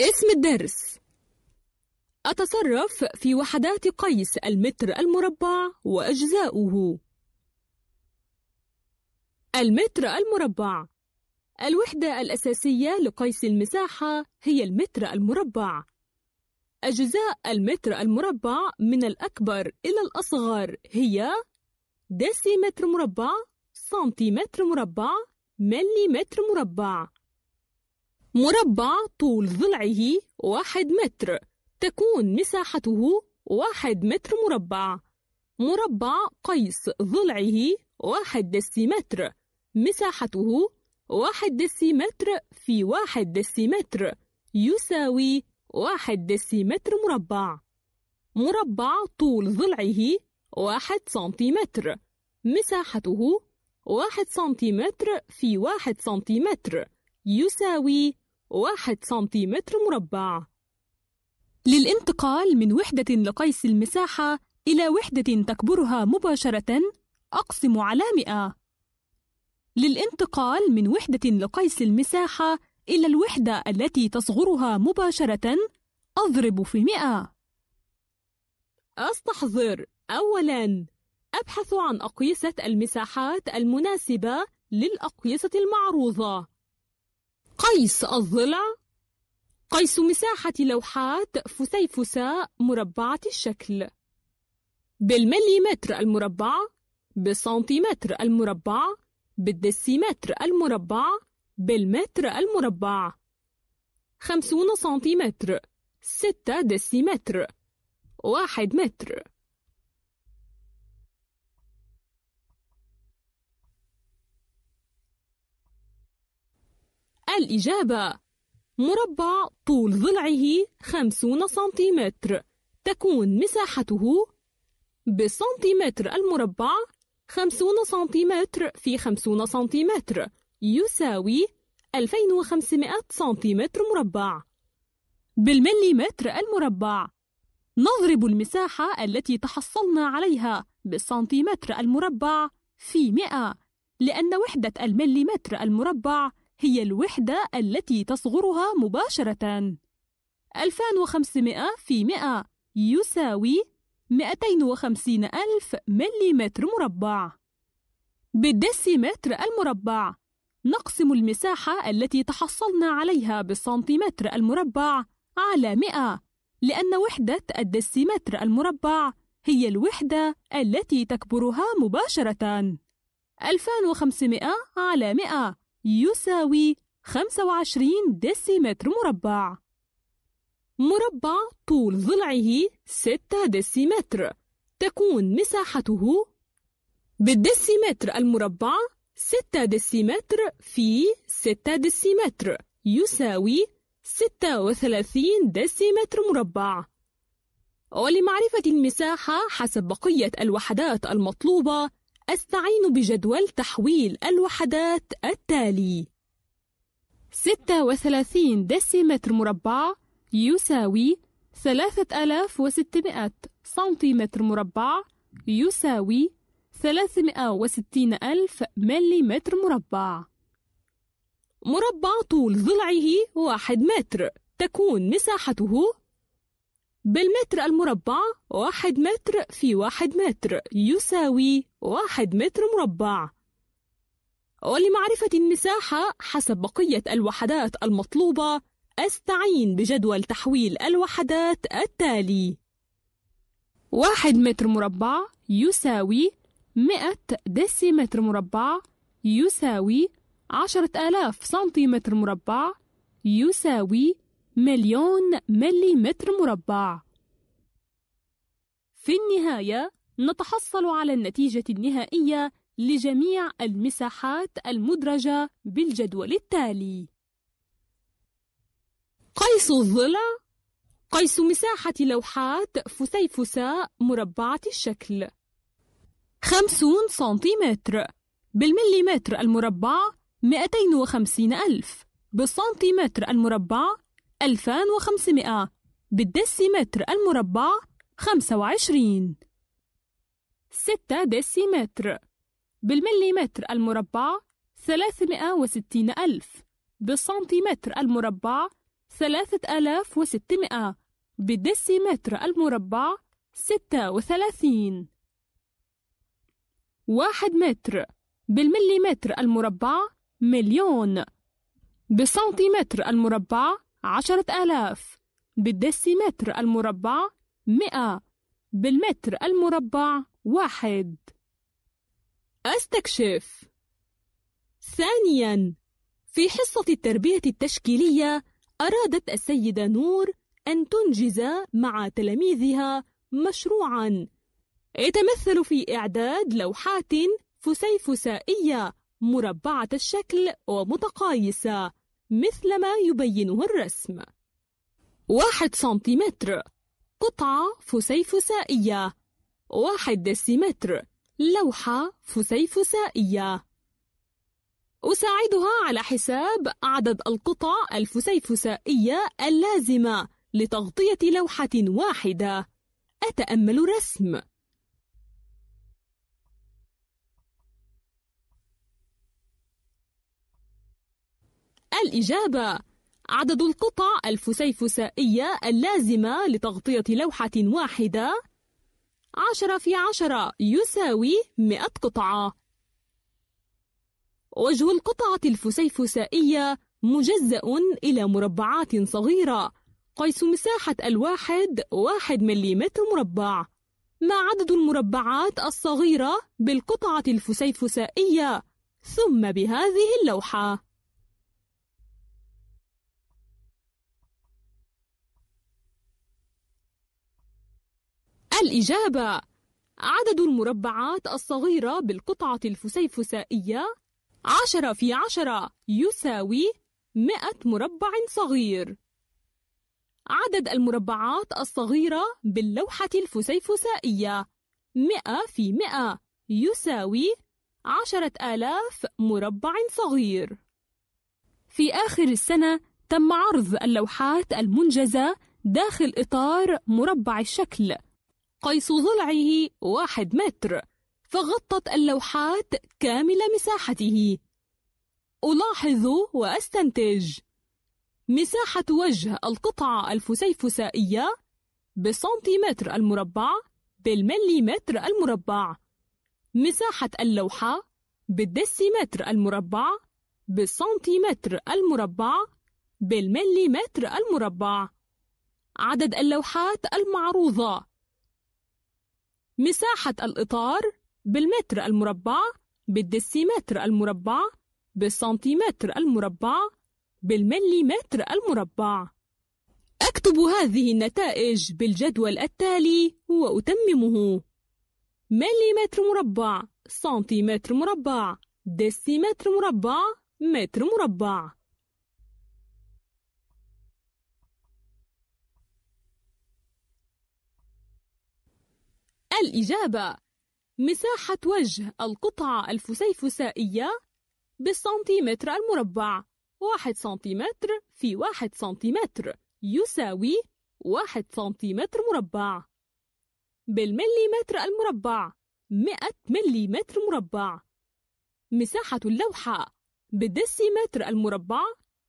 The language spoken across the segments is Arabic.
اسم الدرس أتصرف في وحدات قيس المتر المربع وأجزاؤه المتر المربع الوحدة الأساسية لقيس المساحة هي المتر المربع أجزاء المتر المربع من الأكبر إلى الأصغر هي ديسيمتر مربع سنتيمتر مربع مليمتر مربع مربع طول ضلعه واحد متر تكون مساحته واحد متر مربع مربع قيس ضلعه واحد دسيمتر مساحته واحد دسيمتر في واحد دسيمتر يساوي واحد دسيمتر مربع مربع طول ضلعه واحد سنتيمتر مساحته واحد سنتيمتر في واحد سنتيمتر يساوي واحد سنتيمتر مربع للانتقال من وحدة لقيس المساحة إلى وحدة تكبرها مباشرة أقسم على 100 للانتقال من وحدة لقيس المساحة إلى الوحدة التي تصغرها مباشرة أضرب في 100 أستحضر أولاً أبحث عن أقيسة المساحات المناسبة للأقيسة المعروضة قيس الضلع قيس مساحة لوحات فسيفساء مربعة الشكل بالمليمتر المربع بالسنتيمتر المربع بالدسيمتر المربع بالمتر المربع خمسون سنتيمتر ستة دسيمتر واحد متر الإجابة مربع طول ضلعه 50 سنتيمتر تكون مساحته بالسنتيمتر المربع 50 سنتيمتر في 50 سنتيمتر يساوي 2500 سنتيمتر مربع بالمليمتر المربع نضرب المساحة التي تحصلنا عليها بالسنتيمتر المربع في 100 لأن وحدة المليمتر المربع هي الوحدة التي تصغرها مباشرة 2500 في 100 يساوي 250 ألف مليمتر مربع بالديسيمتر المربع نقسم المساحة التي تحصلنا عليها بالسنتيمتر المربع على 100 لأن وحدة الديسيمتر المربع هي الوحدة التي تكبرها مباشرة 2500 على 100 يساوي 25 ديسيمتر مربع مربع طول ضلعه 6 ديسيمتر تكون مساحته بالديسيمتر المربع 6 ديسيمتر في 6 ديسيمتر يساوي 36 ديسيمتر مربع ولمعرفة المساحة حسب بقية الوحدات المطلوبة أستعين بجدول تحويل الوحدات التالي 36 دسيمتر مربع يساوي 3600 سنتيمتر مربع يساوي 360000 مليمتر مربع مربع طول ضلعه 1 متر تكون مساحته بالمتر المربع واحد متر في واحد متر يساوي واحد متر مربع ولمعرفة المساحة حسب بقية الوحدات المطلوبة أستعين بجدول تحويل الوحدات التالي واحد متر مربع يساوي مئة ديسيمتر مربع يساوي عشرة آلاف سنتيمتر مربع يساوي مليون متر مربع في النهاية نتحصل على النتيجة النهائية لجميع المساحات المدرجة بالجدول التالي قيس الضلع قيس مساحة لوحات فسيفساء مربعة الشكل 50 سنتيمتر بالمليمتر المربع 250 ألف بالسنتيمتر المربع 2500 بالدسيمتر المربع 25 6 ديسيمتر بالمليمتر المربع 360 ألف بالسنتيمتر المربع 3600 بالدسيمتر المربع 36 واحد متر بالمليمتر المربع مليون بالسنتيمتر المربع عشرة آلاف بالدسيمتر المربع مئة بالمتر المربع واحد أستكشف ثانياً في حصة التربية التشكيلية أرادت السيدة نور أن تنجز مع تلاميذها مشروعاً يتمثل في إعداد لوحات فسيفسائية مربعة الشكل ومتقايسة مثلما يبينه الرسم واحد سنتيمتر قطعة فسيفسائية واحد ديسيمتر لوحة فسيفسائية أساعدها على حساب عدد القطع الفسيفسائية اللازمة لتغطية لوحة واحدة أتأمل رسم الإجابة عدد القطع الفسيفسائية اللازمة لتغطية لوحة واحدة عشرة في عشرة يساوي مئة قطعة وجه القطعة الفسيفسائية مجزأ إلى مربعات صغيرة قيس مساحة الواحد واحد مليمتر مربع ما عدد المربعات الصغيرة بالقطعة الفسيفسائية ثم بهذه اللوحة الإجابة عدد المربعات الصغيرة بالقطعة الفسيفسائية عشرة في عشرة يساوي مئة مربع صغير عدد المربعات الصغيرة باللوحة الفسيفسائية مئة في مئة يساوي عشرة آلاف مربع صغير في آخر السنة تم عرض اللوحات المنجزة داخل إطار مربع الشكل قيس ضلعه واحد متر فغطت اللوحات كامل مساحته ألاحظ وأستنتج مساحة وجه القطعة الفسيفسائية بالسنتيمتر المربع بالمليمتر المربع مساحة اللوحة بالدسيمتر المربع بالسنتيمتر المربع بالمليمتر المربع عدد اللوحات المعروضة مساحة الإطار بالمتر المربع بالدسيمتر المربع بالسنتيمتر المربع بالمليمتر المربع أكتب هذه النتائج بالجدول التالي وأتممه مليمتر مربع سنتيمتر مربع دسيمتر مربع متر مربع الإجابة مساحة وجه القطعة الفسيفسائية بالسنتيمتر المربع واحد سنتيمتر في واحد سنتيمتر يساوي واحد سنتيمتر مربع بالمليمتر المربع مئة مليمتر مربع مساحة اللوحة بالدسيمتر المربع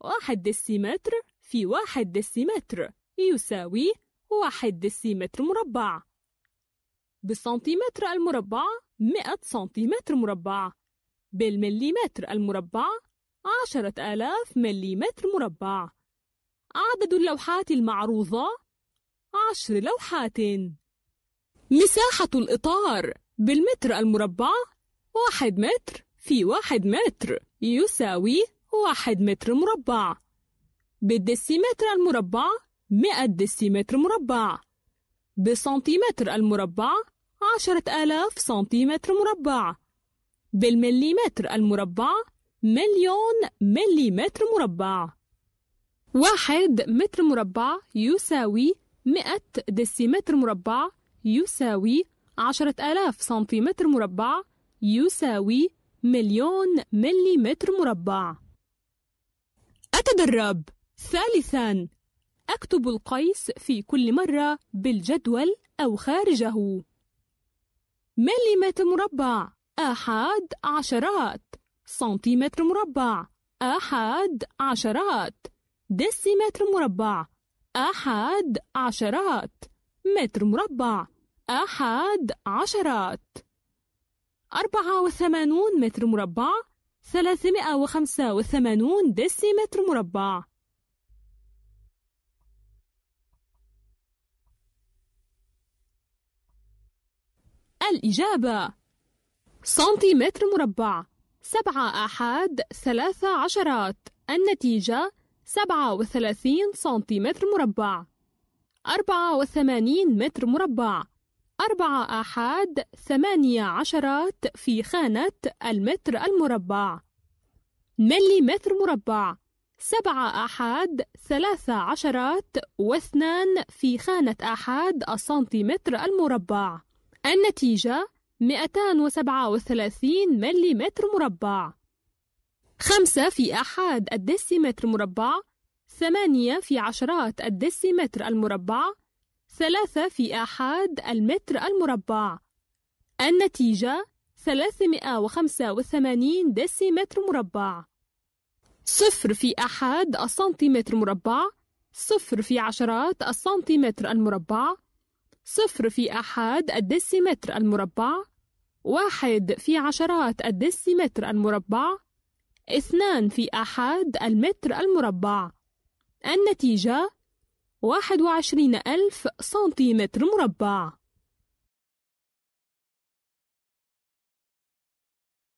واحد دسيمتر في واحد دسيمتر يساوي واحد دسيمتر مربع بالسنتيمتر المربع 100 سنتيمتر مربع بالمليمتر المربع 10000 مليمتر مربع عدد اللوحات المعروضة 10 لوحات مساحة الإطار بالمتر المربع 1 متر في 1 متر يساوي 1 متر مربع بالديسيمتر المربع 100 ديسيمتر مربع بالسنتيمتر المربع عشرة آلاف سنتيمتر مربع بالمليمتر المربع مليون مليمتر مربع واحد متر مربع يساوي مئة دسيمتر مربع يساوي عشرة آلاف سنتيمتر مربع يساوي مليون مليمتر مربع أتدرب ثالثا أكتب القيس في كل مرة بالجدول أو خارجه مليمتر مربع أحد عشرات سنتيمتر مربع أحد عشرات دسيمتر مربع أحد عشرات متر مربع أحد عشرات أربعة وثمانون متر مربع ثلاثمائة وخمسة وثمانون دسيمتر مربع الإجابة سنتيمتر مربع سبعة أحد ثلاثة عشرات النتيجة سبعة وثلاثين سنتيمتر مربع أربعة وثمانين متر مربع أربعة أحد ثمانية عشرات في خانة المتر المربع ملي متر مربع سبعة أحد ثلاثة عشرات واثنان في خانة أحد السنتيمتر المربع النتيجة 237 ملم مربع 5 في أحد الدسيمتر مربع 8 في عشرات الدسيمتر المربع 3 في أحد المتر المربع النتيجة 385 دسيمتر مربع صفر في أحد السنتيمتر مربع صفر في عشرات السنتيمتر المربع صفر في أحد الدسيمتر المربع واحد في عشرات الدسيمتر المربع اثنان في أحد المتر المربع النتيجة واحد وعشرين ألف سنتيمتر مربع